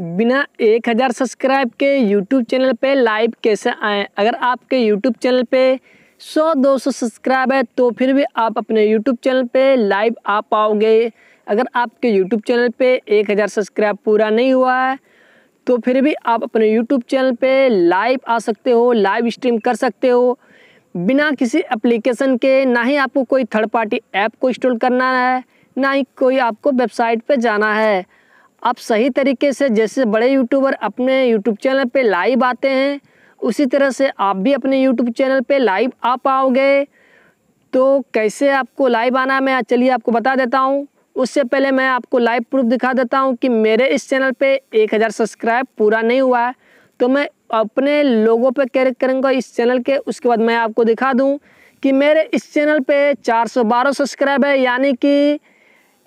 बिना 1000 सब्सक्राइब के YouTube channel पे लाइव कैसे आए अगर आपके यूट्यूब चैनल पे 100-200 सब्सक्राइब है तो फिर भी आप अपने यूट्यूब चैनल पे लाइव आ पाओगे अगर आपके यूट्यूब चैनल पे 1000 सब्सक्राइब पूरा नहीं हुआ है तो फिर भी आप अपने यूट्यूब चैनल पे लाइव आ सकते हो लाइव स्ट्रीम कर सकते हो बिना किसी एप्लीकेशन के ना ही आपको कोई थर्ड पार्टी ऐप को इंस्टॉल करना है ना ही कोई आपको वेबसाइट पर जाना है आप सही तरीके से जैसे बड़े यूट्यूबर अपने यूट्यूब चैनल पे लाइव आते हैं उसी तरह से आप भी अपने यूट्यूब चैनल पे लाइव आ पाओगे तो कैसे आपको लाइव आना मैं चलिए आपको बता देता हूँ उससे पहले मैं आपको लाइव प्रूफ दिखा देता हूँ कि मेरे इस चैनल पे 1000 सब्सक्राइब पूरा नहीं हुआ है तो मैं अपने लोगों पे कैर करूँगा इस चैनल के उसके बाद मैं आपको दिखा दूँ कि मेरे इस चैनल पे 412 सब्सक्राइब है यानी कि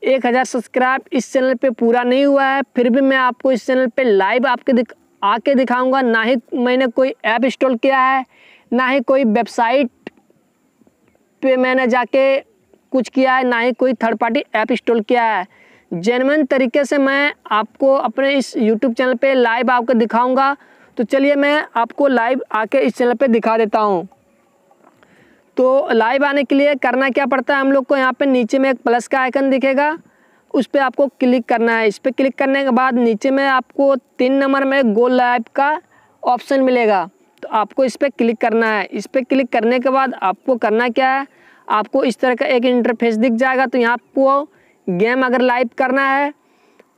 एक हज़ार सब्सक्राइब इस चैनल पे पूरा नहीं हुआ है फिर भी मैं आपको इस चैनल पे लाइव आपके दिख आके दिखाऊंगा ना ही मैंने कोई ऐप इंस्टॉल किया है ना ही कोई वेबसाइट पे मैंने जाके कुछ किया है ना ही कोई थर्ड पार्टी ऐप इंस्टॉल किया है जेनवन तरीके से मैं आपको अपने इस यूट्यूब चैनल पर लाइव आपको दिखाऊँगा तो चलिए मैं आपको लाइव आके इस चैनल पर दिखा देता हूँ तो लाइव आने के लिए करना क्या पड़ता है हम लोग को यहाँ पे नीचे में एक प्लस का आइकन दिखेगा उस पर आपको क्लिक करना है इस पर क्लिक करने के बाद नीचे में आपको तीन नंबर में गो लाइव का ऑप्शन मिलेगा तो आपको इस पर क्लिक करना है इस पर क्लिक करने के बाद आपको करना क्या है आपको इस तरह का एक इंटरफेस दिख जाएगा तो यहाँ आपको गेम अगर लाइव करना है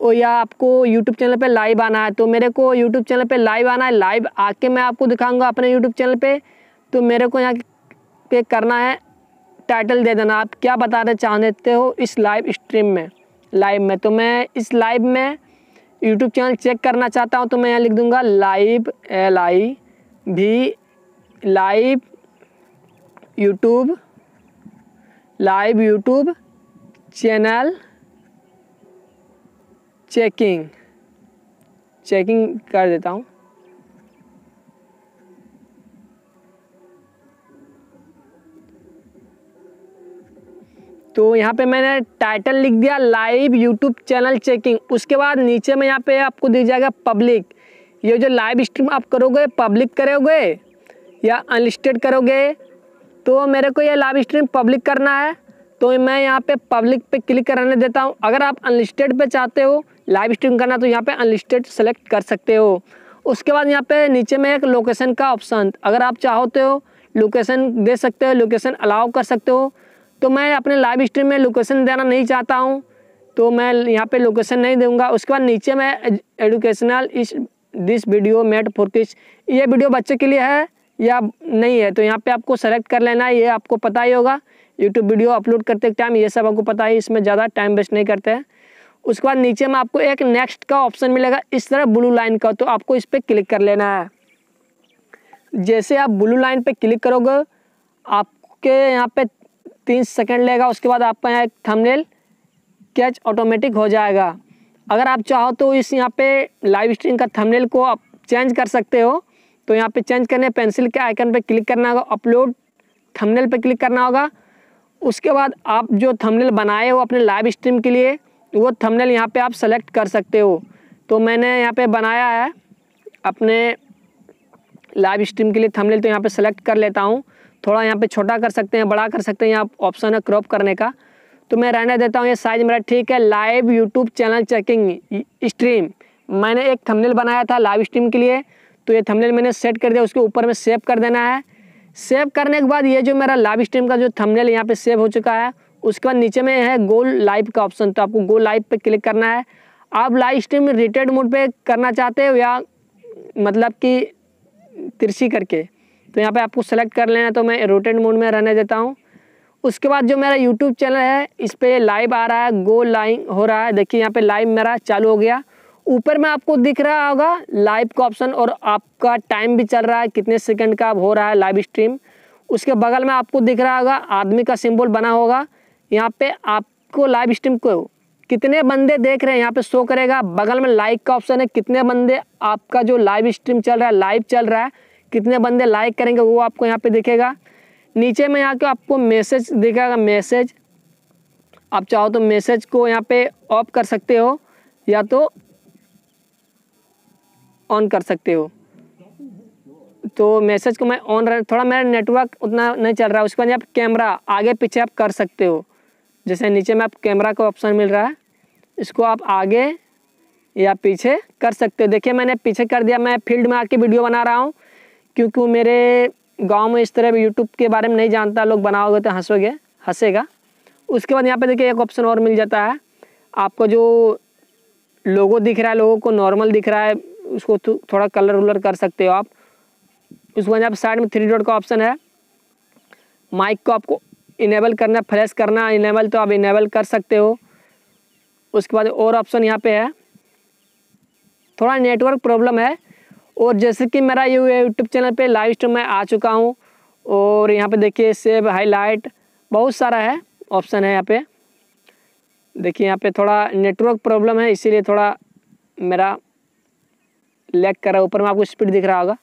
और या आपको यूट्यूब चैनल पे लाइव आना है तो मेरे को यूट्यूब चैनल पे लाइव आना है लाइव आके मैं आपको दिखाऊंगा अपने यूट्यूब चैनल पे तो मेरे को यहाँ पे करना है टाइटल दे देना आप क्या बताना चाहते हो इस लाइव स्ट्रीम में लाइव में तो मैं इस लाइव में यूट्यूब चैनल चेक करना चाहता हूँ तो मैं यहाँ लिख दूँगा लाइव एल आई भी live YouTube live YouTube channel checking checking कर देता हूँ तो यहाँ पे मैंने टाइटल लिख दिया लाइव यूट्यूब चैनल चेकिंग उसके बाद नीचे में यहाँ पे आपको दी जाएगा पब्लिक ये जो लाइव स्ट्रीम आप करोगे पब्लिक करोगे या अनलिस्टेड करोगे तो मेरे को ये लाइव स्ट्रीम पब्लिक करना है तो मैं यहाँ पे पब्लिक पे क्लिक कराने देता हूँ अगर आप अनलिस्टेड पे चाहते हो लाइव स्ट्रीम करना तो यहाँ पे अनलिस्टेड सेलेक्ट कर सकते हो उसके बाद यहाँ पे नीचे में एक लोकेशन का ऑप्शन अगर आप चाहोते हो लोकेशन दे सकते हो लोकेशन अलाउ कर सकते हो तो मैं अपने लाइव स्ट्रीम में लोकेशन देना नहीं चाहता हूँ तो मैं यहाँ पे लोकेशन नहीं दूंगा उसके बाद नीचे मैं एडुकेशनल इस दिस वीडियो मेट फॉर किस ये वीडियो बच्चे के लिए है या नहीं है तो यहाँ पे आपको सेलेक्ट कर लेना है ये आपको पता ही होगा यूट्यूब वीडियो अपलोड करते टाइम ये सब आपको पता ही इसमें ज़्यादा टाइम वेस्ट नहीं करते हैं उसके बाद नीचे में आपको एक नेक्स्ट का ऑप्शन मिलेगा इस तरह ब्लू लाइन का तो आपको इस पर क्लिक कर लेना है जैसे आप ब्लू लाइन पर क्लिक करोगे आपके यहाँ पर तीन सेकेंड लेगा उसके बाद आपका यहाँ एक थंबनेल कैच ऑटोमेटिक हो जाएगा अगर आप चाहो तो इस यहाँ पे लाइव स्ट्रीम का थंबनेल को आप चेंज कर सकते हो तो यहाँ पे चेंज करने पेंसिल के आइकन पे क्लिक करना होगा अपलोड थंबनेल पे क्लिक करना होगा उसके बाद आप जो थंबनेल बनाए हो अपने लाइव स्ट्रीम के लिए वो थमनेल यहाँ पर आप सेलेक्ट कर सकते हो तो मैंने यहाँ पर बनाया है अपने लाइव स्ट्रीम के लिए थमनेल तो यहाँ पर सेलेक्ट कर लेता हूँ थोड़ा यहाँ पे छोटा कर सकते हैं बड़ा कर सकते हैं यहाँ ऑप्शन है क्रॉप करने का तो मैं रहने देता हूँ ये साइज मेरा ठीक है live YouTube channel checking stream मैंने एक थंबनेल बनाया था लाइव स्ट्रीम के लिए तो ये थंबनेल मैंने सेट कर दिया उसके ऊपर में सेव कर देना है सेव करने के बाद ये जो मेरा लाइव स्ट्रीम का जो थंबनेल यहाँ पे सेव हो चुका है उसके बाद नीचे में है गो लाइव का ऑप्शन तो आपको गो लाइव पे क्लिक करना है आप लाइव स्ट्रीम रिटेड मोड पे करना चाहते हो या मतलब कि तिरछी करके तो यहाँ पे आपको सेलेक्ट कर लेना है तो मैं रोटेट मोड में रहने देता हूँ उसके बाद जो मेरा यूट्यूब चैनल है इस पर लाइव आ रहा है गो लाइव हो रहा है देखिए यहाँ पर लाइव मेरा चालू हो गया ऊपर में आपको दिख रहा होगा लाइव का ऑप्शन और आपका टाइम भी चल रहा है कितने सेकेंड का हो रहा है लाइव स्ट्रीम उसके बगल में आपको दिख रहा होगा आदमी का सिंबल बना होगा यहाँ पे आपको लाइव स्ट्रीम को कितने बंदे देख रहे हैं यहाँ पे शो करेगा बगल में लाइक का ऑप्शन है कितने बंदे आपका जो लाइव स्ट्रीम चल रहा है लाइव चल रहा है कितने बंदे लाइक करेंगे वो आपको यहाँ पे दिखेगा नीचे में यहाँ के आपको मैसेज दिखेगा मैसेज आप चाहो तो मैसेज को यहाँ पे ऑफ कर सकते हो या तो ऑन कर सकते हो तो मैसेज को मैं ऑन थोड़ा मेरा नेटवर्क उतना नहीं चल रहा है उसके बाद आप कैमरा आगे पीछे आप कर सकते हो जैसे नीचे में आप कैमरा का ऑप्शन मिल रहा है इसको आप आगे या पीछे कर सकते हो देखिए मैंने पीछे कर दिया मैं फील्ड में आके वीडियो बना रहा हूँ क्योंकि मेरे गांव में इस तरह यूट्यूब के बारे में नहीं जानता लोग बनाओगे तो हंसोगे हंसेगा उसके बाद यहाँ पे देखिए एक ऑप्शन और मिल जाता है आपको जो लोगो दिख रहा है लोगों को नॉर्मल दिख रहा है उसको थोड़ा कलर वलर कर सकते हो आप उसके बाद यहाँ साइड में थ्री डॉट का ऑप्शन है माइक को आपको इनेबल करना फ्लैश करना इनेबल तो आप इनेबल कर सकते हो उसके बाद और ऑप्शन यहाँ पे है थोड़ा नेटवर्क प्रॉब्लम है और जैसे कि मेरा ये यूट्यूब चैनल पे लाइव स्ट्रीम में आ चुका हूँ और यहाँ पे देखिए सेव हाईलाइट बहुत सारा है ऑप्शन है यहाँ पे देखिए यहाँ पे थोड़ा नेटवर्क प्रॉब्लम है इसीलिए थोड़ा मेरा लैग कर रहा है ऊपर में आपको स्पीड दिख रहा होगा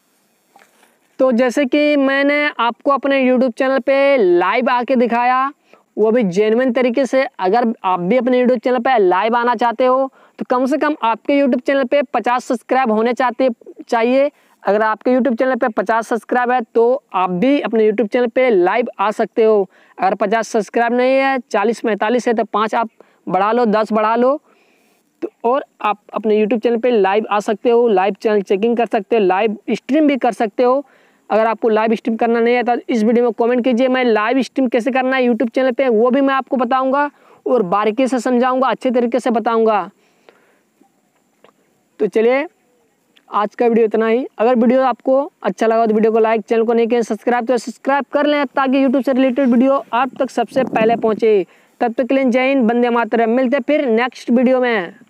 तो जैसे कि मैंने आपको अपने यूट्यूब चैनल पे लाइव आके दिखाया वो भी जेनविन तरीके से अगर आप भी अपने यूट्यूब चैनल पे लाइव आना चाहते हो तो कम से कम आपके यूट्यूब चैनल पे 50 सब्सक्राइब होने चाहते चाहिए अगर आपके यूट्यूब चैनल पे 50 सब्सक्राइब है तो आप भी अपने यूट्यूब चैनल पे लाइव आ सकते हो अगर 50 सब्सक्राइब नहीं है 40 पैंतालीस है तो पाँच आप बढ़ा लो दस बढ़ा लो तो और आप अपने यूट्यूब चैनल पे लाइव आ सकते हो लाइव चैनल चेकिंग कर सकते हो लाइव स्ट्रीम भी कर सकते हो अगर आपको लाइव स्ट्रीम करना नहीं आता तो इस वीडियो में कमेंट कीजिए मैं लाइव स्ट्रीम कैसे करना है यूट्यूब चैनल पे वो भी मैं आपको बताऊंगा और बारीकी से समझाऊंगा अच्छे तरीके से बताऊंगा तो चलिए आज का वीडियो इतना ही अगर वीडियो आपको अच्छा लगा तो वीडियो को लाइक चैनल को नहीं करें सब्सक्राइब तो सब्सक्राइब कर लें ताकि यूट्यूब से रिलेटेड वीडियो आप तक सबसे पहले पहुँचे तब तक के लिए जय हिंद बंदे मातरम मिलते फिर नेक्स्ट वीडियो में